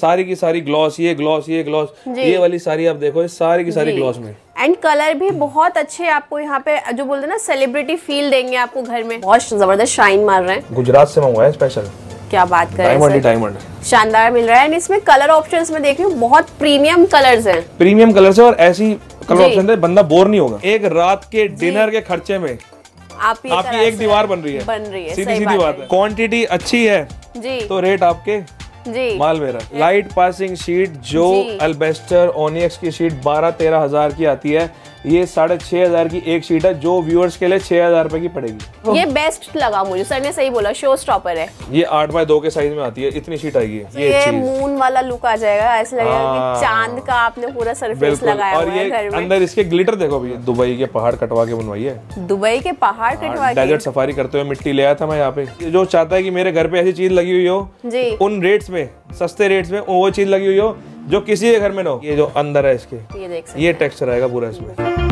सारी की सारी ग्लॉस ये ग्लॉस ये ग्लॉस ये वाली सारी आप देखो सारी की सारी ग्लॉस में एंड कलर भी बहुत अच्छे आपको यहाँ पे जो बोलते हैं ना सेलिब्रिटी फील देंगे आपको घर में बहुत जबरदस्त शाइन मार रहे हैं गुजरात से मंगवाया स्पेशल क्या बात कर रहे हैं डायमंड शानदार मिल रहा है एंड इसमें कलर ऑप्शंस में देख रही बहुत प्रीमियम कलर्स हैं प्रीमियम कलर्स है और ऐसी कलर ऑप्शन है बंदा बोर नहीं होगा एक रात के डिनर के खर्चे में आप आपकी एक दीवार बन रही है बन रही है सीधी सीधी बात है क्वांटिटी अच्छी है जी तो रेट आपके मालवेरा लाइट पासिंग शीट जो अल्बेस्टर ओनियक्स की शीट बारह तेरह हजार की आती है ये साढ़े छह हज़ार की एक सीट है जो व्यूअर्स के लिए छह हज़ार रुपए की पड़ेगी ये बेस्ट लगा मुझे सर ने सही बोला शो स्टॉपर है ये आठ बाय दो के साइज में आती है इतनी सीट आएगी ये, तो ये मून वाला लुक आ जाएगा ऐसा लगेगा कि हाँ। चांद का आपने पूरा सरफेस लगाया और ये घर में। अंदर इसके ग्लिटर देखो भैया दुबई के पहाड़ कटवा के बनवाई है दुबई के पहाड़ हाँ, कटवा डेजर्ट सफारी करते हुए मिट्टी ले आया था मैं यहाँ पे जो चाहता है की मेरे घर पे ऐसी चीज लगी हुई हो जी उन रेट्स में सस्ते रेट्स में वो चीज लगी हुई हो जो किसी के घर में ना हो ये जो अंदर है इसके ये देख सकते ये टेक्सचर आएगा पूरा इसमें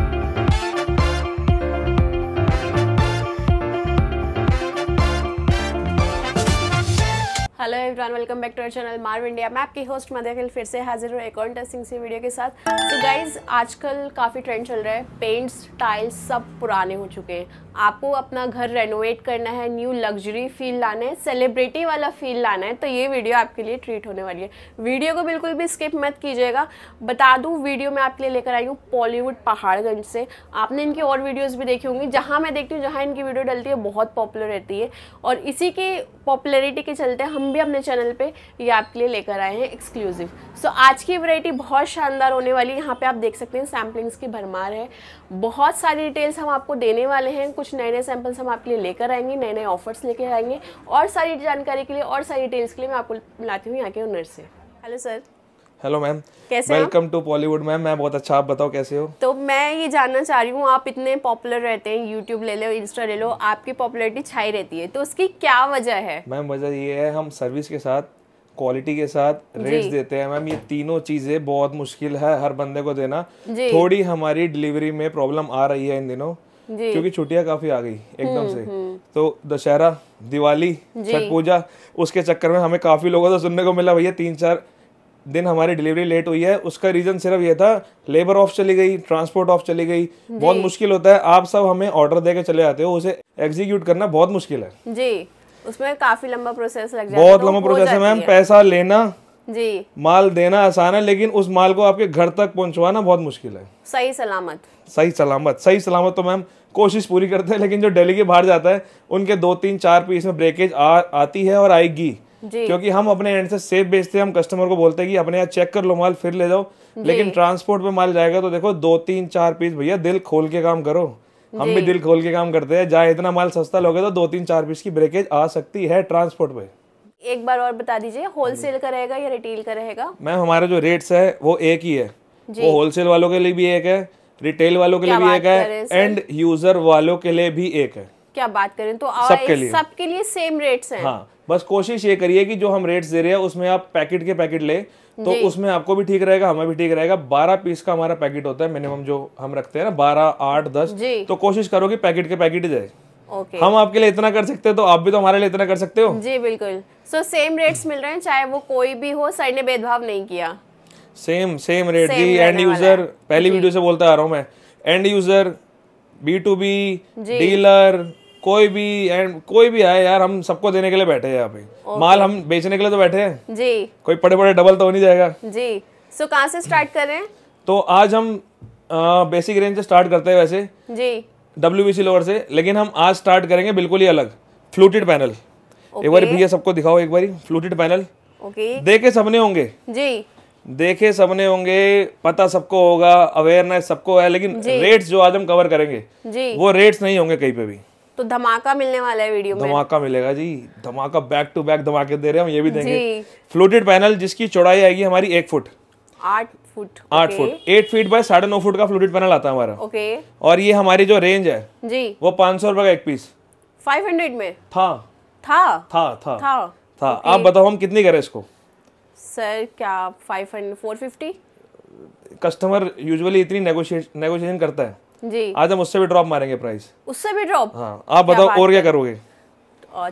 everyone welcome back to our channel मार्व इंडिया मैं आपकी होस्ट मध्याखिल फिर से हाजिर हूँ एक और इंटरेस्टिंग सी वीडियो के साथ तो so गाइज आजकल काफ़ी ट्रेंड चल रहा है पेंट्स टाइल्स सब पुराने हो चुके हैं आपको अपना घर रेनोवेट करना है न्यू लग्जरी फील लाना है सेलिब्रिटी वाला फील लाना है तो ये वीडियो आपके लिए ट्रीट होने वाली है वीडियो को बिल्कुल भी स्किप मत कीजिएगा बता दूँ वीडियो मैं आपके लिए लेकर आई हूँ बॉलीवुड पहाड़गंज से आपने इनकी और वीडियोज़ भी देखी होंगी जहाँ मैं देखती हूँ जहाँ इनकी वीडियो डलती है बहुत पॉपुलर रहती है और इसी की पॉपुलरिटी के चलते हम भी अपने चैनल पे ये आपके लिए लेकर आए हैं एक्सक्लूसिव सो आज की वैरायटी बहुत शानदार होने वाली है यहाँ पे आप देख सकते हैं सैम्पलिंग्स की भरमार है बहुत सारी डिटेल्स हम आपको देने वाले हैं कुछ नए नए सैम्पल्स हम आपके लिए लेकर आएंगे नए नए ऑफर्स लेकर आएंगे और सारी जानकारी के लिए और सारी डिटेल्स के लिए मैं आपको लाती हूँ यहाँ के ओनर से हेलो सर हेलो मैम कैसे वेलकम टू बॉलीवुड मैम मैं बहुत अच्छा आप बताओ कैसे हो तो मैं ये जानना चाह रही हूँ आप इतने पॉपुलर रहते हैं यूट्यूब ले लो इंस्टा ले लो आपकी पॉपुलरिटी छाई रहती है तो उसकी क्या वजह है मैम वजह ये है हम सर्विस के साथ क्वालिटी के साथ रेट्स देते हैं मैम ये तीनों चीज़ें बहुत मुश्किल है हर बंदे को देना थोड़ी हमारी डिलीवरी में प्रॉब्लम आ रही है इन दिनों क्योंकि छुट्टियां काफी आ गई एकदम हम्म, से हम्म। तो दशहरा दिवाली छठ पूजा उसके चक्कर में हमें काफी लोगों से सुनने को मिला भैया तीन चार दिन हमारी डिलीवरी लेट हुई है उसका रीज़न सिर्फ ये था लेबर ऑफ चली गई ट्रांसपोर्ट ऑफ चली गई बहुत मुश्किल होता है आप सब हमें ऑर्डर दे चले जाते हो उसे एग्जीक्यूट करना बहुत मुश्किल है जी उसमें काफी लंबा प्रोसेस लग जाता बहुत तो लंबा प्रोसेस है मैम पैसा लेना जी माल देना आसान है लेकिन उस माल को आपके घर तक पहुंचवाना बहुत मुश्किल है सही सलामत सही सलामत सही सलामत तो मैम कोशिश पूरी करते हैं लेकिन जो दिल्ली के बाहर जाता है उनके दो तीन चार पीस में ब्रेकेज आ, आती है और आएगी क्योंकि हम अपने एंड से सेफ बेचते हैं हम कस्टमर को बोलते हैं कि अपने यहाँ चेक कर लो माल फिर ले जाओ लेकिन ट्रांसपोर्ट पे माल जाएगा तो देखो दो तीन चार पीस भैया दिल खोल के काम करो हम भी दिल खोल के काम करते हैं जहाँ इतना माल सस्ता लोगे तो दो तीन चार पीस की ब्रेकेज आ सकती है ट्रांसपोर्ट पे एक बार और बता दीजिए होलसेल का रहेगा या रिटेल का रहेगा मैम हमारा जो रेट्स है वो एक ही है वो होलसेल वालों के लिए भी एक है रिटेल वालों के लिए भी एक है एंड यूजर वालों के लिए भी एक है क्या बात करें तो सबके लिए सबके लिए सेम रेट्स हैं हाँ बस कोशिश ये करिए कि जो हम रेट्स दे रहे हैं उसमें आप पैकेट के पैकेट ले तो उसमें आपको भी ठीक रहेगा हमें भी ठीक रहेगा बारह पीस का हमारा पैकेट होता है मिनिमम जो हम रखते हैं ना बारह आठ दस तो कोशिश करो कि पैकेट के पैकेट ही जाए Okay. हम आपके लिए इतना कर सकते हैं तो आप भी तो हमारे लिए इतना कर सकते हो जी बिल्कुल सो सेम रेट्स मिल रहे हैं चाहे वो कोई भी हो सर ने भेदभाव नहीं किया सेम सेम रेट जी एंड यूजर पहली वीडियो से बोलता आ रहा हूँ मैं end user B to B dealer कोई भी एंड कोई भी आए यार हम सबको देने के लिए बैठे हैं यहाँ पे माल हम बेचने के लिए तो बैठे हैं जी कोई बड़े बड़े डबल तो हो नहीं जाएगा जी सो so, से स्टार्ट करें तो आज हम आ, बेसिक रेंज से स्टार्ट करते हैं वैसे जी डब्ल्यू लोअर से लेकिन हम आज स्टार्ट करेंगे बिल्कुल ही अलग फ्लूटेड पैनल एक बार भैया सबको दिखाओ एक बार फ्लूटेड पैनल ओके देखे सबने होंगे जी देखे सबने होंगे पता सबको होगा अवेयरनेस सबको है लेकिन रेट्स जो आज हम कवर करेंगे जी वो रेट्स नहीं होंगे कहीं पे भी तो धमाका मिलने वाला है वीडियो में धमाका मिलेगा जी धमाका बैक टू बैक धमाके दे रहे हैं हम ये भी देंगे फ्लोटेड पैनल जिसकी चौड़ाई आएगी हमारी एक फुट आठ फुट आठ फुट एट फीट बाय साढ़े नौ फुट का फ्लोटेड पैनल आता है हमारा ओके और ये हमारी जो रेंज है जी वो पाँच सौ रुपए का एक पीस फाइव हंड्रेड में था था था था, था। आप बताओ हम कितनी करें इसको सर क्या five hundred four fifty customer usually इतनी नेगोशिएशन करता है जी आज हम उससे भी ड्रॉप मारेंगे प्राइस उससे भी ड्रॉप हाँ आप बताओ और क्या करोगे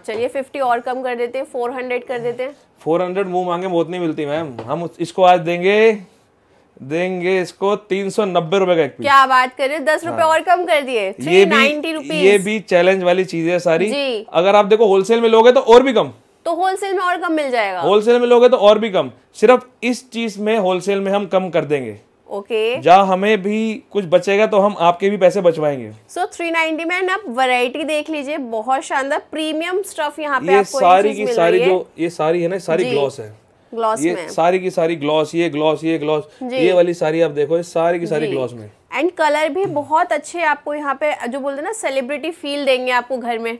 चलिए फिफ्टी और कम कर देते हैं फोर हंड्रेड कर देते हैं फोर हंड्रेड मांगे बहुत नहीं मिलती मैम हम इसको आज देंगे देंगे इसको तीन सौ नब्बे रूपए का एक क्या बात कर रहे दस रूपए हाँ। और कम कर दिए ये भी ये भी चैलेंज वाली चीज है सारी जी। अगर आप देखो होलसेल में लोगे तो और भी कम तो होलसेल में और कम मिल जाएगा होलसेल में लोगे तो और भी कम सिर्फ इस चीज में होलसेल में हम कम कर देंगे ओके okay. जहाँ हमें भी कुछ बचेगा तो हम आपके भी पैसे बचवाएंगे सो थ्री नाइनटी में आप वराइटी देख लीजिए बहुत शानदार प्रीमियम स्टफ यहाँ पे ये आपको सारी की सारी जो ये सारी है ना सारी ग्लॉस है ग्लॉस ये में। सारी की सारी ग्लॉस ये ग्लॉस ये ग्लॉस ये वाली सारी आप देखो ये सारी की सारी ग्लॉस में एंड कलर भी बहुत अच्छे आपको यहाँ पे जो बोलते हैं ना सेलिब्रिटी फील देंगे आपको घर में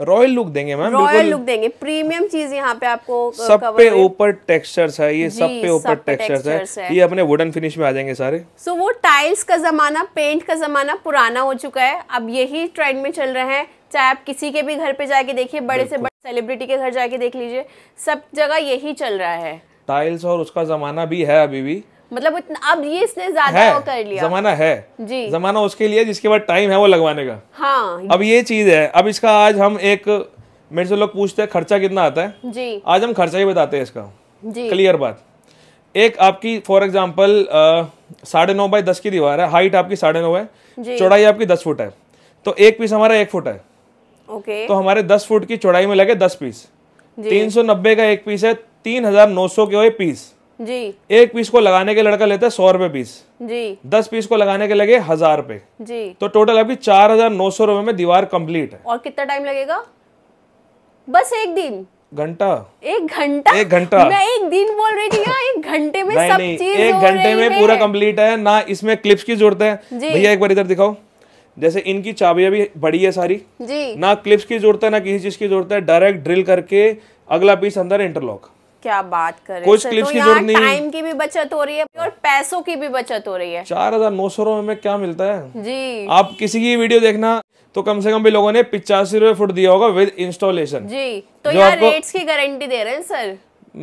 रॉयल लुक देंगे मैम रॉयल लुक देंगे प्रीमियम चीज यहाँ पे आपको uh, सब कवर पे ऊपर टेक्सचर्स है ये सब पे ऊपर टेक्सचर्स है ये अपने वुडन फिनिश में आ जाएंगे सारे सो so, वो टाइल्स का जमाना पेंट का जमाना पुराना हो चुका है अब यही ट्रेंड में चल रहे हैं चाहे आप किसी के भी घर पे जाके देखिए बड़े से बड़े सेलिब्रिटी के घर जाके देख लीजिए सब जगह यही चल रहा है टाइल्स और उसका जमाना भी है अभी भी मतलब अब ये इसने ज्यादा वो कर लिया जमाना है जी जमाना उसके लिए जिसके बाद टाइम है वो लगवाने का हाँ अब ये चीज है अब इसका आज हम एक मेरे से लोग पूछते हैं खर्चा कितना आता है जी आज हम खर्चा ही बताते हैं इसका जी क्लियर बात एक आपकी फॉर एग्जाम्पल साढ़े नौ बाई दस की दीवार है हाइट आपकी साढ़े नौ है चौड़ाई आपकी दस फुट है तो एक पीस हमारा एक फुट है ओके तो हमारे दस फुट की चौड़ाई में लगे दस पीस तीन सौ नब्बे का एक पीस है तीन हजार नौ सौ के पीस जी एक पीस को लगाने के लड़का लेता है सौ रूपए पीस जी दस पीस को लगाने के लगे हजार रूपए जी तो टोटल आपकी चार हजार नौ सौ रूपए में दीवार कंप्लीट है और कितना टाइम लगेगा बस एक दिन घंटा एक घंटा एक घंटा मैं एक दिन बोल रही थी यार एक घंटे में नहीं, सब नहीं, चीज एक घंटे में पूरा कंप्लीट है ना इसमें क्लिप्स की जरूरत है भैया एक बार इधर दिखाओ जैसे इनकी चाबियां भी बड़ी है सारी जी ना क्लिप्स की जरूरत है ना किसी चीज की जरूरत है डायरेक्ट ड्रिल करके अगला पीस अंदर इंटरलॉक क्या बात कर रहे कुछ क्लिप्स तो की जरूरत नहीं टाइम की भी बचत हो रही है और पैसों की भी बचत हो रही है चार हजार नौ सौ रूपए में क्या मिलता है जी आप किसी की वीडियो देखना तो कम से कम भी लोगों ने पिचासी रूपए फुट दिया होगा विद इंस्टॉलेशन जी तो यार रेट्स की गारंटी दे रहे हैं सर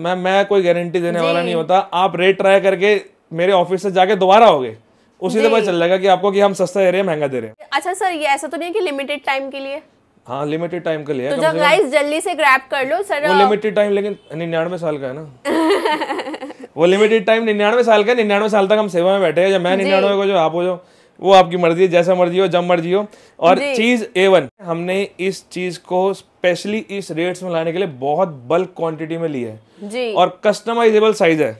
मैं मैं कोई गारंटी देने वाला नहीं होता आप रेट ट्राई करके मेरे ऑफिस से जाके दोबारा हो उसी से पता चल जाएगा कि आपको कि हम सस्ता दे रहे हैं महंगा दे रहे हैं अच्छा सर ये ऐसा तो नहीं है कि लिमिटेड टाइम के लिए हाँ लिमिटेड टाइम का लिया तो जब गाइस जल्दी से ग्रैब कर लो सर वो लिमिटेड टाइम लेकिन निन्यानवे साल का है ना वो लिमिटेड टाइम निन्यानवे साल का निन्यानवे साल तक हम सेवा में बैठे हैं जब मैं निन्यानवे को जो आप हो जो वो आपकी मर्जी है जैसा मर्जी हो जब मर्जी हो और चीज ए वन हमने इस चीज को स्पेशली इस रेट्स में लाने के लिए बहुत बल्क क्वांटिटी में लिया है जी। और कस्टमाइजेबल साइज है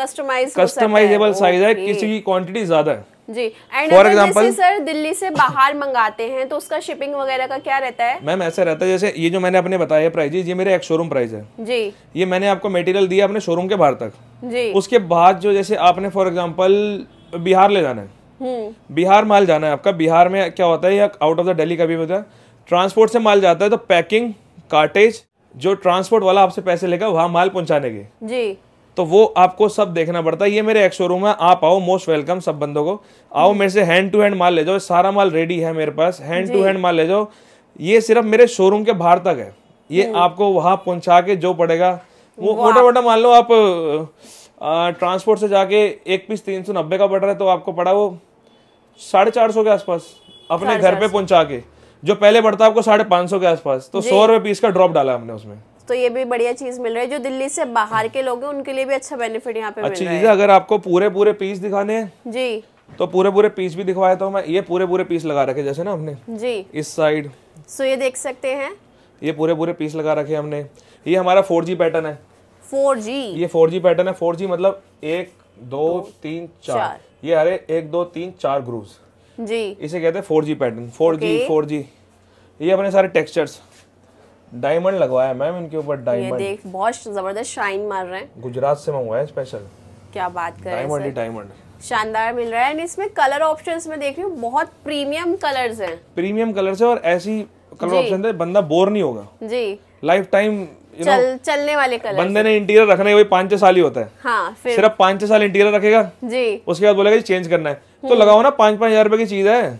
कस्टमाइज कस्टमाइजेबल साइज है किसी की क्वांटिटी ज्यादा है जी and for example sir Delhi से बाहर मंगाते हैं तो उसका शिपिंग वगैरह का क्या रहता है मैम ऐसा रहता है जैसे ये जो मैंने अपने बताया प्राइजेस ये मेरे एक शोरूम प्राइस है जी ये मैंने आपको मटेरियल दिया अपने शोरूम के बाहर तक जी उसके बाद जो जैसे आपने फॉर एग्जाम्पल बिहार ले जाना है हम्म। बिहार माल जाना है आपका बिहार में क्या होता है या आउट ऑफ द डेली का भी होता है ट्रांसपोर्ट से माल जाता है तो पैकिंग कार्टेज जो ट्रांसपोर्ट वाला आपसे पैसे लेगा वहाँ माल पहुँचाने के जी तो वो आपको सब देखना पड़ता है ये मेरे एक शोरूम है आप आओ मोस्ट वेलकम सब बंदों को आओ हम्म। मेरे से हैंड टू हैंड माल ले जाओ सारा माल रेडी है मेरे पास हैंड टू हैंड माल ले जाओ ये सिर्फ मेरे शोरूम के बाहर तक है ये हम्म। आपको वहाँ पहुँचा के जो पड़ेगा वो मोटा मोटा मान लो आप ट्रांसपोर्ट से जाके एक पीस तीन सौ नब्बे का पड़ रहा है तो आपको पड़ा वो साढ़े चार सौ के आसपास अपने घर पे पहुंचा के जो पहले पड़ता है आपको साढ़े पाँच सौ के आसपास तो सौ रुपये पीस का ड्रॉप डाला हमने उसमें तो ये भी बढ़िया चीज मिल रही है जो दिल्ली से बाहर के लोग हैं उनके लिए भी अच्छा बेनिफिट यहाँ पे अच्छी चीज है अगर आपको पूरे पूरे पीस दिखाने जी तो पूरे पूरे पीस भी दिखवाया तो मैं ये पूरे पूरे पीस लगा रखे जैसे ना हमने जी इस साइड सो ये देख सकते हैं ये पूरे पूरे पीस लगा रखे हमने ये हमारा फोर पैटर्न है फोर ये फोर पैटर्न है फोर मतलब एक दो दो तीन चार ये अरे एक दो तीन चार ग्रूव जी इसे कहते हैं फोर पैटर्न फोर जी फोर ये अपने सारे टेक्सचर्स डायमंड लगवाया मैम इनके ऊपर डायमंड देख बहुत जबरदस्त शाइन मार रहे हैं गुजरात से मंगवाया स्पेशल क्या बात कर डायमंड डायमंड शानदार मिल रहा है एंड इसमें कलर ऑप्शंस में देख रही हूँ बहुत प्रीमियम कलर्स हैं प्रीमियम कलर्स है और ऐसी कलर ऑप्शन है बंदा बोर नहीं होगा जी लाइफ टाइम You know, चल, चलने वाले कलर बंदे ने इंटीरियर रखने वही पाँच छह साल ही होता है हाँ, सिर्फ पाँच छह साल इंटीरियर रखेगा जी उसके बाद बोलेगा चेंज करना है तो हम्म। लगाओ ना पाँच पाँच हजार रुपए की चीज है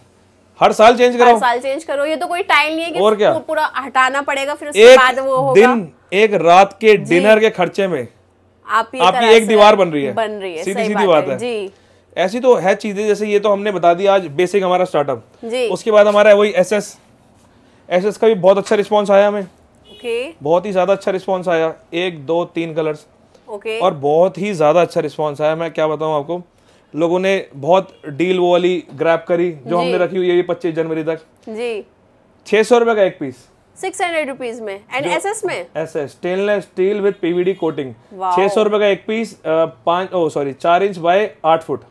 हर साल चेंज करो हर साल चेंज करो ये तो कोई टाइम नहीं है कि और क्या पूरा हटाना पड़ेगा फिर उसके एक बाद वो होगा दिन एक रात के डिनर के खर्चे में आप ये आपकी एक दीवार बन रही है बन रही है सीधी सीधी बात है जी ऐसी तो है चीजें जैसे ये तो हमने बता दी आज बेसिक हमारा स्टार्टअप उसके बाद हमारा वही एस एस एस एस का भी बहुत अच्छा रिस्पॉन्स आया हमें बहुत ही ज्यादा अच्छा रिस्पॉन्स आया एक दो तीन कलर्स okay. और बहुत ही ज्यादा अच्छा रिस्पॉन्स आया मैं क्या बताऊँ आपको लोगों ने बहुत डील वो वाली ग्रैप करी जो हमने रखी हुई है ये पच्चीस जनवरी तक जी छह सौ रुपए का एक पीस सिक्स हंड्रेड रुपीज में एंड एस एस में S S stainless steel with PVD coating छह सौ रुपए का एक पीस पांच ओ सॉरी चार इंच बाय आठ फुट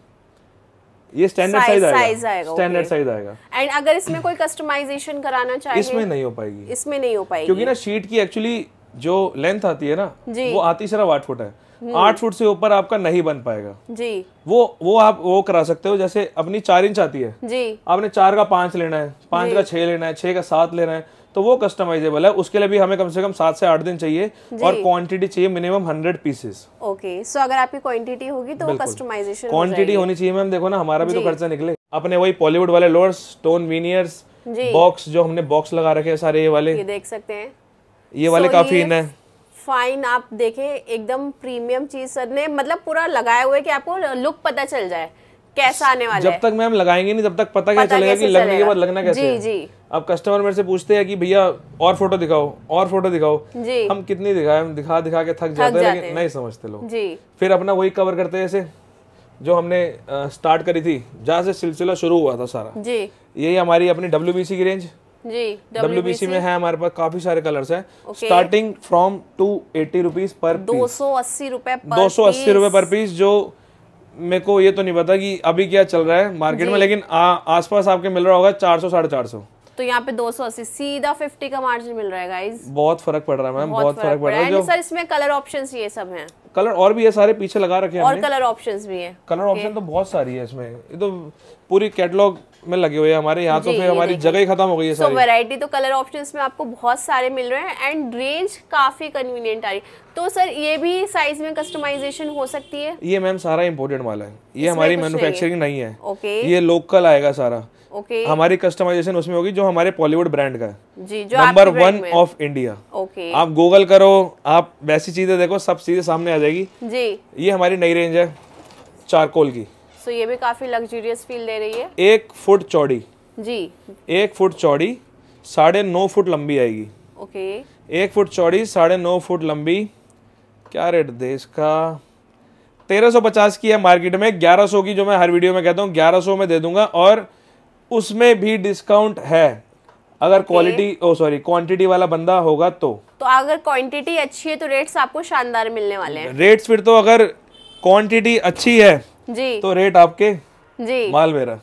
ये स्टैंडर्ड साइज आएगा स्टैंडर्ड साइज आएगा एंड अगर इसमें कोई कस्टमाइजेशन कराना चाहिए इसमें नहीं हो पाएगी इसमें नहीं हो पाएगी क्योंकि ना शीट की एक्चुअली जो लेंथ आती है ना वो आती सिर्फ आठ फुट है हम्म। आठ फुट से ऊपर आपका नहीं बन पाएगा जी वो वो आप वो करा सकते हो जैसे अपनी चार इंच आती है जी आपने चार का पांच लेना है पांच का छह लेना है छह का सात लेना है तो वो कस्टमाइजेबल है उसके लिए भी हमें कम से कम सात से आठ दिन चाहिए और क्वांटिटी चाहिए minimum hundred pieces okay so अगर आपकी क्वांटिटी होगी तो कस्टमाइजेशन क्वांटिटी होनी चाहिए मैम देखो ना हमारा भी तो खर्चा निकले अपने वही बॉलीवुड वाले लोअर स्टोन वीनियर्स बॉक्स जो हमने बॉक्स लगा रखे है सारे ये वाले ये देख सकते हैं ये वाले काफी इन है फाइन आप देखें एकदम प्रीमियम चीज सर ने मतलब पूरा लगाए हुए कि आपको लुक पता चल जाए कैसा आने वाला जब तक मैम लगाएंगे नहीं तब तक पता, पता क्या चलेगा कि लगने के बाद लगना कैसे जी जी अब कस्टमर मेरे से पूछते हैं कि भैया और फोटो दिखाओ और फोटो दिखाओ जी हम कितनी दिखाए हम दिखा दिखा के थक जाते हैं लेकिन नहीं समझते लोग जी फिर अपना वही कवर करते हैं ऐसे जो हमने स्टार्ट करी थी जहाँ से सिलसिला शुरू हुआ था सारा जी यही हमारी अपनी डब्ल्यू की रेंज डब्ल्यू बी सी में है हमारे पास काफी सारे कलर्स हैं starting from two eighty rupees पर दो सौ अस्सी रुपए दो सौ अस्सी रुपए पर पीस जो मेरे को ये तो नहीं पता कि अभी क्या चल रहा है मार्केट में लेकिन आस आसपास आपके मिल रहा होगा चार सौ साढ़े चार सौ तो यहाँ पे 280 सीधा 50 का मार्जिन मिल रहा है गाइस बहुत फर्क पड़ रहा है मैम बहुत, बहुत फर्क, फर्क पड़ रहा है सर इसमें कलर ऑप्शंस ये सब हैं कलर और भी है सारे पीछे लगा रखे हैं और कलर ऑप्शंस भी है कलर ऑप्शन तो बहुत सारी है इसमें ये तो पूरी कैटलॉग में लगे हुए हैं हमारे यहाँ तो फिर हमारी जगह ही खत्म हो गई है सो वैरायटी तो कलर ऑप्शंस में आपको बहुत सारे मिल रहे हैं एंड रेंज काफी कन्वीनियंट आ रही तो सर ये भी साइज में कस्टमाइजेशन हो सकती है ये मैम सारा इम्पोर्टेंट वाला है ये हमारी मैन्युफैक्चरिंग नहीं है ओके ये लोकल आएगा सारा ओके okay. हमारी कस्टमाइजेशन उसमें होगी जो हमारे बॉलीवुड ब्रांड का है जी जो number one of India okay आप गूगल करो आप वैसी चीजें देखो सब चीजें सामने आ जाएगी जी ये हमारी नई रेंज है चारकोल की सो ये भी काफी लग्जूरियस फील दे रही है एक फुट चौड़ी जी एक फुट चौड़ी साढ़े नौ फुट लंबी आएगी ओके एक फुट चौड़ी साढ़े नौ फुट लंबी क्या रेट दे इसका तेरह सौ पचास की है मार्केट में ग्यारह सौ की जो मैं हर वीडियो में कहता हूँ ग्यारह सौ में दे दूंगा और उसमें भी डिस्काउंट है अगर क्वालिटी ओ सॉरी क्वांटिटी वाला बंदा होगा तो तो अगर क्वांटिटी अच्छी है तो रेट्स आपको शानदार मिलने वाले हैं रेट्स फिर तो अगर क्वांटिटी अच्छी है जी तो रेट आपके जी माल मेरा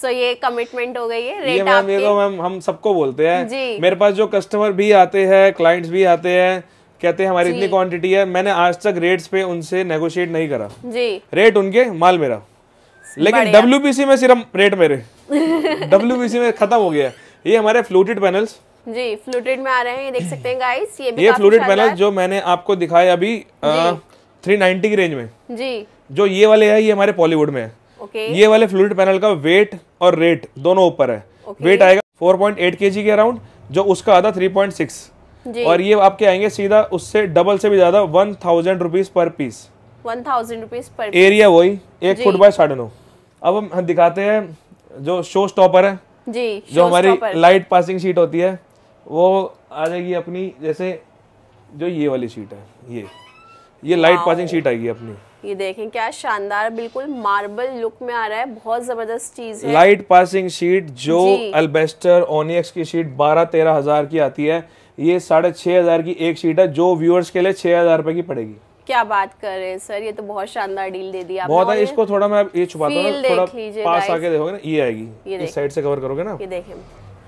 सो ये कमिटमेंट हो गई है रेट ये मैम ये तो मैम हम सबको बोलते हैं जी मेरे पास जो कस्टमर भी आते हैं क्लाइंट्स भी आते हैं कहते हैं हमारी इतनी क्वांटिटी है मैंने आज तक रेट्स पे उनसे नेगोशिएट नहीं करा जी रेट उनके माल मेरा लेकिन डब्ल्यू में सिर्फ रेट मेरे डब्ल्यू में खत्म हो गया ये हमारे फ्लूटेड पैनल्स जी फ्लूटेड में आ रहे हैं ये देख सकते हैं गाइस ये भी ये फ्लूटेड पैनल जो मैंने आपको दिखाया अभी थ्री नाइनटी की रेंज में जी जो ये वाले है ये हमारे पॉलीवुड में है okay. ये वाले फ्लूड पैनल का वेट और रेट दोनों ऊपर है okay. वेट आएगा 4.8 पॉइंट के अराउंड जो उसका आता 3.6 और ये आपके आएंगे सीधा उससे डबल से भी ज्यादा one thousand rupees per piece one thousand rupees per area वही एक फुट बाय साढ़े नौ अब हम दिखाते हैं जो शो स्टॉपर है जी जो हमारी लाइट पासिंग शीट होती है वो आ जाएगी अपनी जैसे जो ये वाली शीट है ये ये लाइट पासिंग शीट आएगी अपनी ये देखें क्या शानदार बिल्कुल मार्बल लुक में आ रहा है बहुत जबरदस्त चीज है लाइट पासिंग शीट जो अल्बेस्टर ओनियक्स की शीट बारह तेरह हजार की आती है ये साढ़े छह हजार की एक शीट है जो व्यूअर्स के लिए छह हजार रूपए की पड़ेगी क्या बात कर रहे हैं सर ये तो बहुत शानदार डील दे दी बहुत है इसको थोड़ा मैं ये छुपाता हूँ पास आके देखोगे ना ये आएगी ये साइड से कवर करोगे ना ये देखें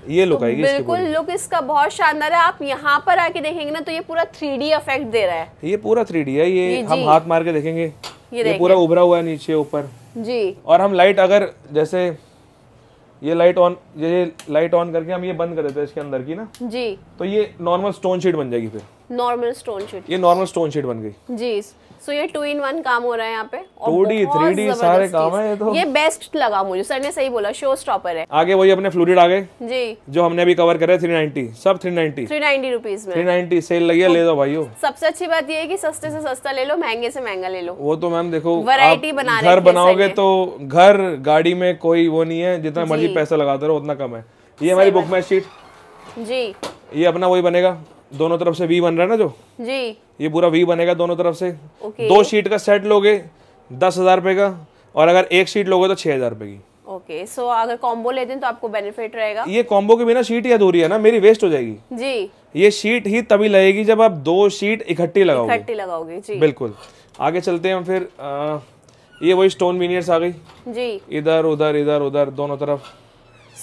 ये लुक आएगी बिल्कुल लुक इसका बहुत शानदार है आप यहाँ पर आके देखेंगे ना तो ये पूरा थ्री इफेक्ट दे रहा है ये पूरा थ्री है ये हम हाथ मार के देखेंगे ये, ये पूरा उभरा हुआ है नीचे ऊपर जी और हम लाइट अगर जैसे ये लाइट ऑन ये लाइट ऑन करके हम ये बंद कर देते हैं इसके अंदर की ना जी तो ये नॉर्मल स्टोन शीट बन जाएगी फिर नॉर्मल स्टोन शीट ये नॉर्मल स्टोन शीट बन गई जी सो ये टू इन वन काम हो रहा है यहाँ पे टू डी थ्री डी सारे काम है ये तो ये बेस्ट लगा मुझे सर ने सही बोला शो स्टॉपर है आगे वही अपने फ्लूरिड आगे जी जो हमने अभी कवर करे थ्री नाइनटी सब three ninety three ninety rupees three ninety sale लगी है तो ले दो भाई सबसे अच्छी बात ये की सस्ते से सस्ता ले लो महंगे से महंगा ले लो वो तो मैम देखो वरायटी बना घर बनाओगे तो घर गाड़ी में कोई वो नहीं है जितना मर्जी पैसा लगाते रहो उतना कम है ये हमारी बुक में शीट जी ये अपना वही बनेगा दोनों तरफ से वी बन रहा है ना जो जी ये पूरा वी बनेगा दोनों तरफ से ओके। दो शीट का सेट लोगे दस हजार रूपए का और अगर एक शीट लोगे तो छह हजार रूपए की ओके सो अगर कॉम्बो लेते तो आपको बेनिफिट रहेगा ये कॉम्बो के बिना शीट ही अधूरी है ना मेरी वेस्ट हो जाएगी जी ये शीट ही तभी लगेगी जब आप दो शीट इकट्ठी लगाओगे इकट्ठी लगाओगे जी बिल्कुल आगे चलते हैं फिर ये वही स्टोन मीनियर्स आ गई जी इधर उधर इधर उधर दोनों तरफ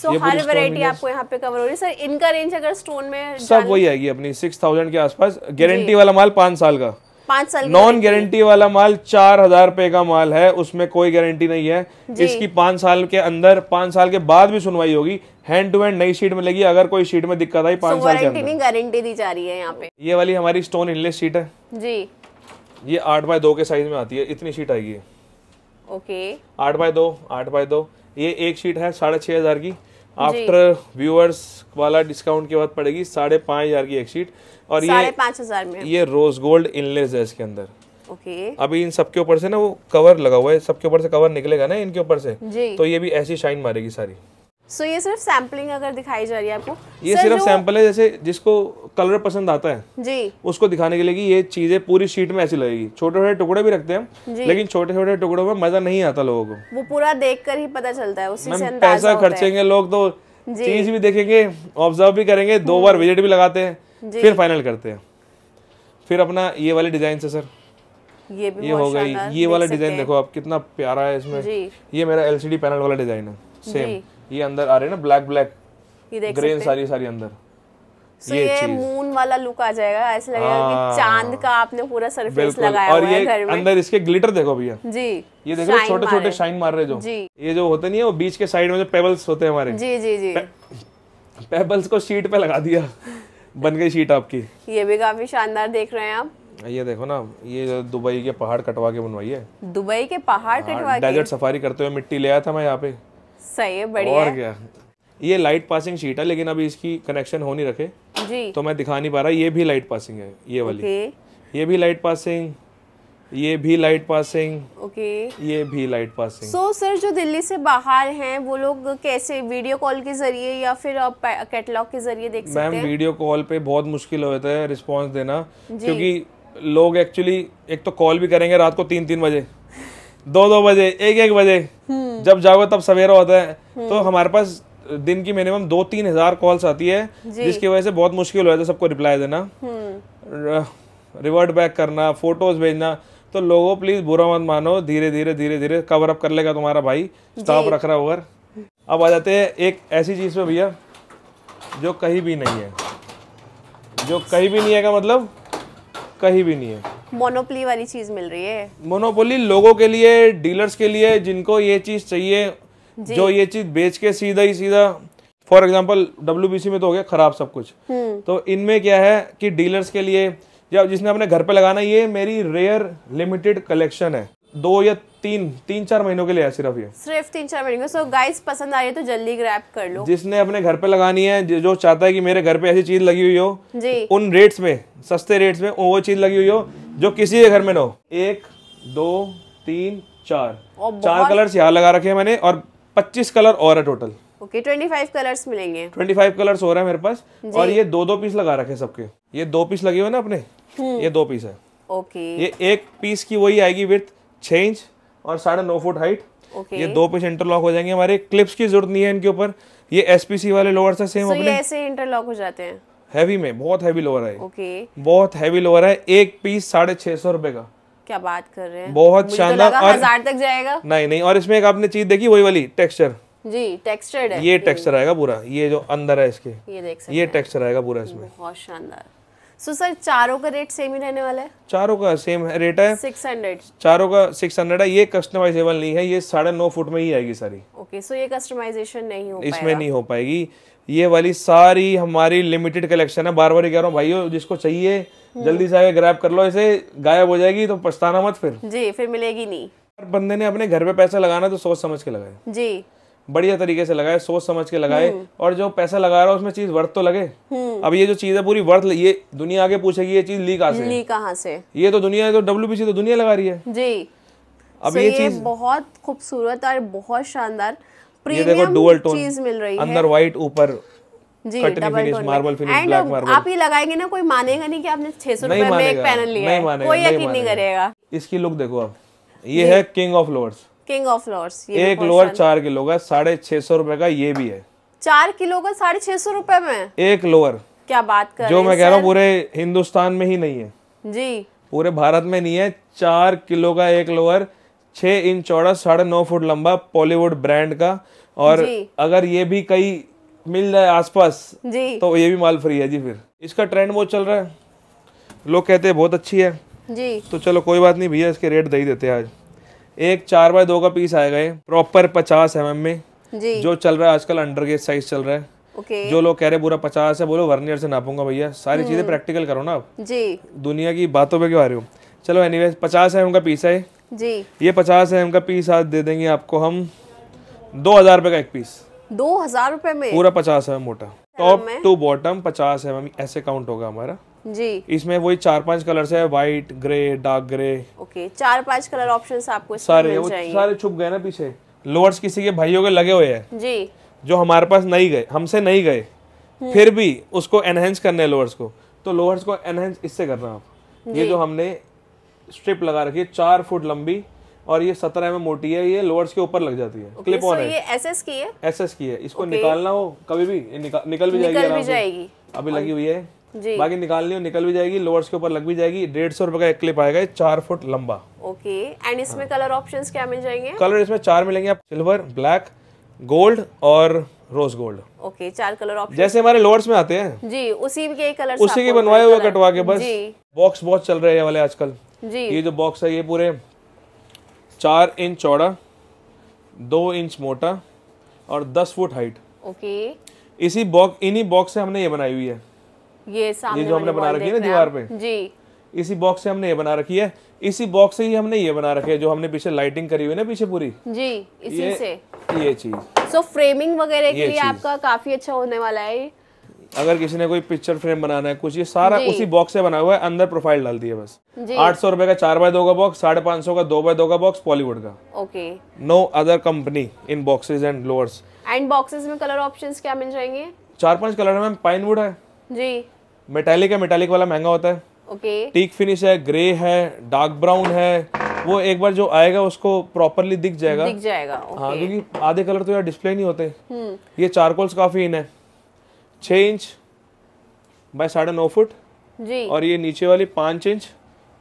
सो हर वैरायटी आपको यहाँ पे कवर हो रही है सर इनका रेंज अगर स्टोन में सब वही आएगी अपनी सिक्स थाउजेंड के आसपास गारंटी वाला माल पाँच साल का पाँच साल नॉन गारंटी वाला माल चार हजार रुपए का माल है उसमें कोई गारंटी नहीं है इसकी पांच साल के अंदर पाँच साल के बाद भी सुनवाई होगी हैंड टू हैंड नई सीट मिलेगी अगर कोई सीट में दिक्कत आई पाँच साल के अंदर गारंटी दी जा रही है यहाँ पे ये वाली हमारी स्टोन इनलेस सीट है जी ये आठ बाय दो के साइज में आती है इतनी सीट आएगी ओके आठ बाय दो आठ बाय दो ये एक सीट है साढ़े छह हज़ार की आफ्टर व्यूअर्स वाला डिस्काउंट के बाद पड़ेगी साढ़े पाँच हजार की एक शीट और ये पाँच हजार में ये रोज गोल्ड इनलेस है इसके अंदर ओके अभी इन सबके ऊपर से ना वो कवर लगा हुआ है सबके ऊपर से कवर निकलेगा ना इनके ऊपर से तो ये भी ऐसी शाइन मारेगी सारी सो so, ये सिर्फ सैम्पलिंग अगर दिखाई जा रही है आपको ये Sir, सिर्फ सैंपल है जैसे जिसको कलर पसंद आता है जी उसको दिखाने के लिए कि ये चीजें पूरी शीट में ऐसी लगेगी छोटे छोटे टुकड़े भी रखते हैं लेकिन छोटे छोटे टुकड़ों में मजा नहीं आता लोगों को वो पूरा देख कर ही पता चलता है उसी से अंदाजा पैसा खर्चेंगे लोग तो चीज भी देखेंगे ऑब्जर्व भी करेंगे दो हम्म। बार विजिट भी लगाते हैं फिर फाइनल करते हैं फिर अपना ये वाले डिजाइन से सर ये भी ये हो गई ये वाला डिजाइन देखो आप कितना प्यारा है इसमें ये मेरा एलसीडी पैनल वाला डिजाइन है सेम ये अंदर आ रहे हैं ना ब्लैक ब्लैक ग्रेन सारी सारी अंदर so ये, ये मून वाला लुक आ जाएगा ऐसे लगेगा कि हाँ। चांद का आपने पूरा सरफेस लगाया और ये घर में। अंदर इसके ग्लिटर देखो भैया जी ये देखो छोटे छोटे शाइन मार रहे जो जी ये जो होते नहीं है वो बीच के साइड में जो पेबल्स होते हैं हमारे जी जी जी पे, पेबल्स को शीट पे लगा दिया बन गई शीट आपकी ये भी काफी शानदार देख रहे हैं आप ये देखो ना ये दुबई के पहाड़ कटवा के बनवाई है दुबई के पहाड़ हाँ, कटवा डेजर्ट सफारी करते हुए मिट्टी ले आया था मैं यहाँ पे सही है बढ़िया और क्या ये लाइट पासिंग शीट है लेकिन अभी इसकी कनेक्शन हो नहीं रखे जी तो मैं दिखा नहीं पा रहा ये भी लाइट पासिंग है ये वाली ये भी लाइट पासिंग ये भी लाइट पासिंग ओके ये भी light passing so so, sir जो दिल्ली से बाहर हैं वो लोग कैसे वीडियो कॉल के जरिए या फिर कैटलॉग के जरिए देख सकते हैं मैम वीडियो कॉल पे बहुत मुश्किल हो जाता है रिस्पांस देना क्योंकि लोग एक्चुअली एक तो कॉल भी करेंगे रात को तीन तीन बजे दो दो बजे एक एक बजे हम्म। जब जाओगे तब सवेरा होता है हम्म। तो हमारे पास दिन की मिनिमम दो तीन हजार कॉल्स आती है जिसकी वजह से बहुत मुश्किल हो जाता है सबको रिप्लाई देना हम्म। रिवर्ट बैक करना फोटोज भेजना तो लोगों प्लीज बुरा मत मानो धीरे धीरे धीरे धीरे कवर अप कर लेगा तुम्हारा भाई स्टॉप रख रहा होगा अब आ जाते हैं एक ऐसी चीज पे भैया जो कहीं भी नहीं है जो कहीं भी नहीं है का मतलब कहीं भी नहीं है मोनोपोली वाली चीज मिल रही है मोनोपोली लोगों के लिए डीलर्स के लिए जिनको ये चीज चाहिए जो ये चीज बेच के सीधा ही सीधा फॉर एग्जाम्पल डब्ल्यू में तो हो गया खराब सब कुछ हम्म। तो इनमें क्या है कि डीलर्स के लिए या जिसने अपने घर पे लगाना ये मेरी रेयर लिमिटेड कलेक्शन है दो या तीन तीन चार महीनों के लिए है सिर्फ ये सिर्फ तीन चार महीने सो गाइस पसंद आ रही है तो जल्दी ग्रैब कर लो जिसने अपने घर पे लगानी है जो चाहता है कि मेरे घर पे ऐसी चीज लगी हुई हो जी उन रेट्स में सस्ते रेट्स में वो चीज लगी हुई हो जो किसी के घर में न हो एक दो तीन चार चार कलर यहाँ लगा रखे हैं मैंने और पच्चीस कलर और है total okay twenty five colours मिलेंगे 25 कलर्स हो रहा है मेरे पास और ये दो दो पीस लगा रखे सबके ये दो पीस लगे हुए ना अपने हम्म। ये दो पीस है ओके okay. ये एक पीस की वही आएगी विथ छः इंच और साढ़े नौ फुट हाइट ये दो पीस इंटरलॉक हो जाएंगे हमारे क्लिप्स की जरूरत नहीं है इनके ऊपर ये एसपीसी वाले लोअर से सेम so अपने ऐसे इंटरलॉक हो जाते हैं हैवी में बहुत हैवी लोअर है बहुत हैवी लोअर है एक पीस साढ़े छह सौ रुपए का क्या बात कर रहे हैं बहुत तो शानदार तो और हजार तक जाएगा नहीं नहीं और इसमें एक आपने चीज देखी वही वाली टेक्सचर जी टेक्सचर है ये टेक्सचर आएगा पूरा ये जो अंदर है इसके ये देख सकते ये टेक्सचर आएगा पूरा इसमें बहुत शानदार सो सर चारों का रेट सेम ही रहने वाला है चारों का सेम है रेट है 600 चारों का 600 है ये कस्टमाइजेबल नहीं है ये साढ़े नौ फुट में ही आएगी सारी ओके सो ये कस्टमाइजेशन नहीं हो इसमें नहीं हो पाएगी ये वाली सारी हमारी लिमिटेड कलेक्शन है बार बार ही कह रहा हूँ भाइयों जिसको चाहिए हम्म। जल्दी से आगे ग्रैप कर लो इसे गायब हो जाएगी तो पछताना मत फिर जी फिर मिलेगी नहीं बंदे ने अपने घर पे पैसा लगाना तो सोच समझ के लगाया जी बढ़िया तरीके से लगाए सोच समझ के लगाए हम्म। और जो पैसा लगा रहा है उसमें चीज वर्थ तो लगे हम्म। अब ये जो चीज है पूरी वर्थ ये दुनिया आगे पूछेगी ये चीज ली कहा से ली कहाँ से ये तो दुनिया तो डब्ल्यू तो दुनिया लगा रही है जी अब ये, चीज बहुत खूबसूरत और बहुत शानदार ये देखो डुअल टोन चीज मिल रही है अंदर व्हाइट ऊपर जी फिनिश मार्बल फिनिश मार्बल आप ये लगाएंगे ना कोई मानेगा नहीं कि आपने 600 रुपए में एक पैनल लिया है कोई यकीन नहीं करेगा इसकी लुक देखो आप ये है king of lords king of lords एक लोअर चार किलो का साढ़े छह सौ रूपए का ये भी है चार किलो का साढ़े छह सौ रूपये में एक लोअर क्या बात कर जो मैं कह रहा हूँ पूरे हिंदुस्तान में ही नहीं है जी पूरे भारत में नहीं है चार किलो का एक लोअर छह इंच चौड़ा साढ़े नौ फुट लंबा पॉलीवुड ब्रांड का और अगर ये भी कई मिल जाए आसपास जी तो ये भी माल फ्री है जी फिर इसका ट्रेंड बहुत चल रहा है लोग कहते हैं बहुत अच्छी है जी तो चलो कोई बात नहीं भैया इसके रेट दे ही देते हैं आज एक चार बाय दो का पीस आएगा ये प्रॉपर पचास एम में जी। जो चल रहा है आजकल अंडर गेज साइज चल रहा है Okay. जो लोग कह रहे पूरा पचास है बोलो वर्नियर से नापूंगा भैया सारी चीजें प्रैक्टिकल हम्म। करो ना जी दुनिया की बातों पे क्यों आ रहे हो चलो एनी anyway, पचास एम का पीस है जी ये पचास एम का पीस आज दे देंगे आपको हम दो हजार रूपए का एक पीस दो हजार रूपए में पूरा पचास एम मोटा टॉप टू बॉटम पचास एम ऐसे काउंट होगा हमारा जी इसमें वही चार पांच कलर्स है white grey dark grey okay चार पांच कलर ऑप्शंस आपको सारे वो सारे छुप गए ना पीछे लोअर्स किसी के भाइयों के लगे हुए हैं जी जो हमारे पास नहीं गए हमसे नहीं गए हम्म। फिर भी उसको एनहेंस करने लोअर्स को तो लोअर्स को एनहेंस इससे कर रहे हैं आप ये जो हमने स्ट्रिप लगा रखी है चार फुट लंबी और ये सत्रह में मोटी है ये लोअर्स के ऊपर लग जाती है okay, क्लिप ऑन so है ये एसएस की है एसएस की है इसको okay. निकालना हो कभी भी निकल, निकल जाएगी निकल भी जाएगी अभी लगी हुई है बाकी निकालनी हो निकल भी जाएगी लोअर्स के ऊपर लग भी जाएगी डेढ़ सौ रुपए का एक क्लिप आएगा चार फुट लंबा ओके एंड इसमें कलर हाँ। ऑप्शन क्या मिल जाएंगे कलर इसमें चार मिलेंगे आप सिल्वर ब्लैक गोल्ड और रोज गोल्ड ओके चार कलर ऑप्शन जैसे हमारे लोअर्स में आते हैं जी उसी के कलर उसी के बनवाए हुए कटवा के बस बॉक्स बहुत चल रहे हैं वाले आजकल जी ये जो बॉक्स है ये पूरे चार इंच चौड़ा दो इंच मोटा और दस फुट हाइट ओके इसी बॉक्स इन्हीं बॉक्स से हमने ये बनाई हुई है ये सामने ये जो हमने बना रखी है ना दीवार पे जी इसी बॉक्स से हमने ये बना रखी है इसी बॉक्स से ही हमने ये बना रखी है जो हमने पीछे लाइटिंग करी हुई ना पीछे पूरी जी इसी ये, से ये चीज सो फ्रेमिंग वगैरह के लिए आपका काफी अच्छा होने वाला है अगर किसी ने कोई पिक्चर फ्रेम बनाना है कुछ ये सारा उसी बॉक्स से बना हुआ है अंदर प्रोफाइल डाल दिया बस आठ सौ रूपए का चार बाय दो का बॉक्स साढ़े पांच सौ का दो बाय दो का बॉक्स पॉलीवुड का okay no other company in boxes and louvres and boxes में कलर ऑप्शन क्या मिल जाएंगे चार पांच कलर है मैम पाइनवुड है जी मेटेलिक है मेटेलिक वाला महंगा होता है ओके okay. टीक फिनिश है ग्रे है डार्क ब्राउन है वो एक बार जो आएगा उसको प्रॉपरली दिख जाएगा दिख जाएगा हाँ, okay. हाँ क्योंकि आधे कलर तो यार डिस्प्ले नहीं होते हम्म। ये चारकोल्स काफी इन है छ इंच बाय साढ़े नौ फुट जी और ये नीचे वाली पांच इंच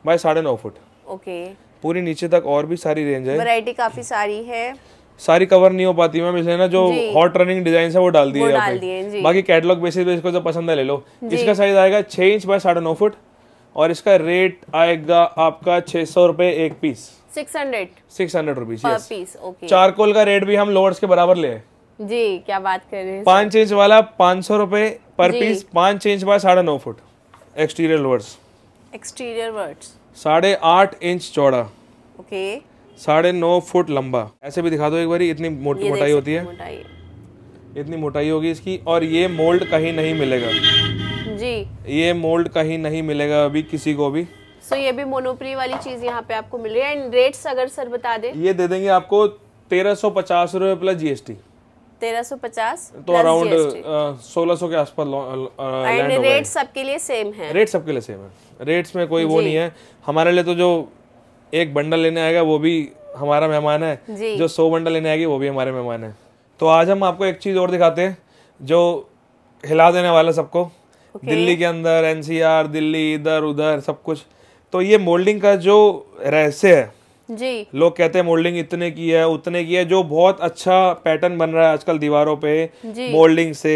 बाय साढ़े नौ फुट ओके okay. पूरी नीचे तक और भी सारी रेंज है वैरायटी काफी सारी है सारी कवर नहीं हो पाती मैम इसलिए ना जो हॉट रनिंग डिजाइन है वो डाल दिए यहाँ पे बाकी कैटलॉग बेसिस पे इसको जो पसंद है ले लो इसका साइज आएगा छह इंच बाय साढ़े नौ फुट और इसका रेट आएगा आपका छह सौ रुपए एक piece six hundred six hundred rupees piece okay charcoal का रेट भी हम लोअर्स के बराबर ले जी क्या बात कर रहे हैं पांच इंच वाला पांच सौ रुपए पर पीस पांच इंच बाय साढ़े नौ foot exterior louvres exterior words साढ़े आठ इंच चौड़ा ओके okay. साढ़े नौ फुट लंबा ऐसे भी दिखा दो एक बारी इतनी मोट, मोटाई होती है मोटाई। इतनी मोटाई होगी इसकी और ये मोल्ड कहीं नहीं मिलेगा जी ये मोल्ड कहीं नहीं मिलेगा अभी किसी को भी सो ये भी मोनोप्री वाली चीज यहाँ पे आपको मिल रही है एंड रेट्स अगर सर बता दे ये दे देंगे आपको तेरह सौ पचास रूपए प्लस जीएसटी तेरह सौ पचास तो अराउंड सोलह सौ के आसपास रेट सबके लिए सेम है रेट सबके लिए सेम है रेट्स में कोई वो नहीं है हमारे लिए तो जो एक बंडल लेने आएगा वो भी हमारा मेहमान है जो सौ बंडल लेने आएगी वो भी हमारे मेहमान है तो आज हम आपको एक चीज़ और दिखाते हैं जो हिला देने वाला सबको दिल्ली के अंदर एनसीआर दिल्ली इधर उधर सब कुछ तो ये मोल्डिंग का जो रहस्य है जी लोग कहते हैं मोल्डिंग इतने की है उतने की है जो बहुत अच्छा पैटर्न बन रहा है आजकल दीवारों पे मोल्डिंग से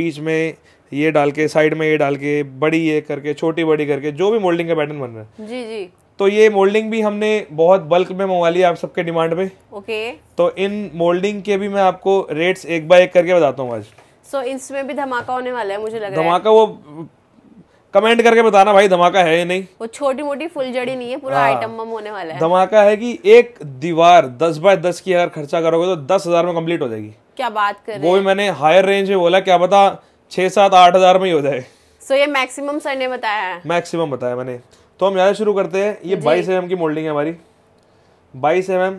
बीच में ये डाल के साइड में ये डाल के बड़ी ये करके छोटी बड़ी करके जो भी मोल्डिंग का पैटर्न बन रहा है जी जी तो ये मोल्डिंग भी हमने बहुत बल्क में मंगवा लिया आप सबके डिमांड पे ओके तो इन मोल्डिंग के भी मैं आपको रेट्स एक बाय एक करके बताता हूँ आज सो so, इसमें भी धमाका होने वाला है मुझे लग रहा है धमाका वो कमेंट करके बताना भाई धमाका है या नहीं वो छोटी मोटी जड़ी नहीं है पूरा आइटम हाँ। होने वाला है धमाका है कि एक दीवार दस बाय दस की अगर खर्चा करोगे तो दस हजार में कंप्लीट हो जाएगी क्या बात कर वो भी मैंने हायर रेंज में बोला क्या पता छह सात आठ हजार में ही हो जाए सो ये मैक्सिमम सर ने बताया मैक्सिमम बताया मैंने तो हम यहाँ शुरू करते हैं ये बाईस एम की मोल्डिंग है हमारी बाईस एम एम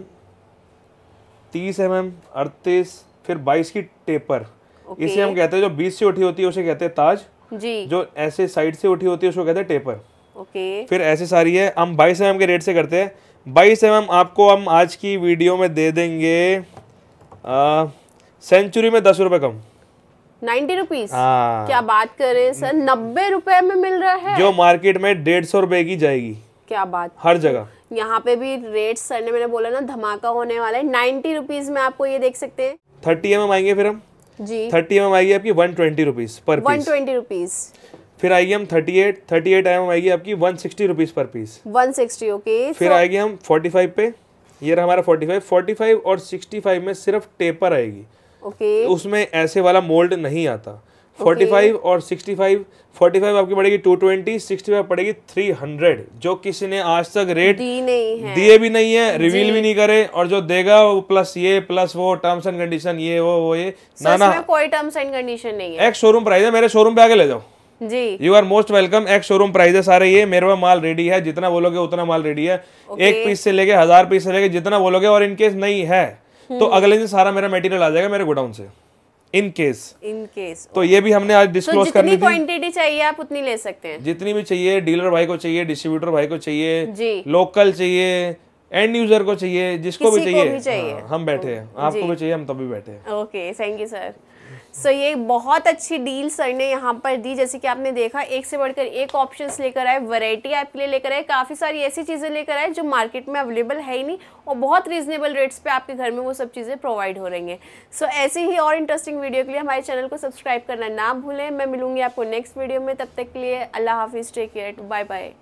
तीस एम एम अड़तीस फिर बाईस की टेपर okay. इसे हम कहते हैं जो बीस से उठी होती है उसे कहते हैं ताज जी जो ऐसे साइड से उठी होती है उसको कहते हैं टेपर ओके okay. फिर ऐसे सारी है हम बाईस एम के रेट से करते हैं बाईस एम आपको हम आज की वीडियो में दे देंगे सेंचुरी में दस रुपये कम नाइन्टी रुपीज हाँ। क्या बात कर रहे हैं सर नब्बे रुपए में मिल रहा है जो मार्केट में डेढ़ सौ रुपए की जाएगी क्या बात हर जगह यहाँ पे भी रेट सर ने मैंने बोला ना धमाका होने वाला है नाइन्टी रुपीज में आपको ये देख सकते हैं थर्टी एम एम आएंगे फिर हम जी थर्टी एम एम आएगी आपकी one twenty rupees per one twenty rupees फिर आएगी हम thirty eight thirty eight M आएगी आपकी one sixty rupees per piece one sixty okay फिर आएगी हम फोर्टी फाइव पे ये रहा हमारा फोर्टी फाइव फोर्टी फाइव और सिक्सटी फाइव में सिर्फ टेपर आएगी ओके okay. उसमें ऐसे वाला मोल्ड नहीं आता 45 okay. और 65 45 आपकी पड़ेगी 220 65 पड़ेगी 300 जो किसी ने आज तक रेट दिए भी नहीं है रिवील भी नहीं करे और जो देगा वो प्लस ये प्लस वो टर्म्स एंड कंडीशन ये वो वो ये ना ना कोई टर्म्स एंड कंडीशन नहीं है एक शोरूम प्राइस है मेरे शोरूम पे आके ले जाओ जी यू आर मोस्ट वेलकम एक शोरूम प्राइस है सारे ये मेरे पास माल रेडी है जितना बोलोगे उतना माल रेडी है okay. एक पीस से लेके हजार पीस से लेके जितना बोलोगे और इनकेस नहीं है तो अगले दिन सारा मेरा मेटीरियल आ जाएगा मेरे गोडाउन से इन केस इन केस तो ये भी हमने आज डिस्क्लोज so, करनी क्वांटिटी चाहिए आप उतनी ले सकते हैं जितनी भी चाहिए डीलर भाई को चाहिए डिस्ट्रीब्यूटर भाई को चाहिए लोकल चाहिए एंड यूजर को चाहिए जिसको भी चाहिए, भी चाहिए। हाँ, हम बैठे हैं आपको भी चाहिए हम तभी बैठे हैं okay thank you sir so ये बहुत अच्छी डील सर ने यहाँ पर दी जैसे कि आपने देखा एक से बढ़कर एक ऑप्शंस लेकर आए वैरायटी आपके लिए लेकर आए काफ़ी सारी ऐसी चीज़ें लेकर आए जो मार्केट में अवेलेबल है ही नहीं और बहुत रीजनेबल रेट्स पे आपके घर में वो सब चीज़ें प्रोवाइड हो रही हैं सो ऐसे ही और इंटरेस्टिंग वीडियो के लिए हमारे चैनल को सब्सक्राइब करना ना भूलें मैं मिलूंगी आपको नेक्स्ट वीडियो में तब तक के लिए अल्लाह हाफिज़ टेक केयर बाय बाय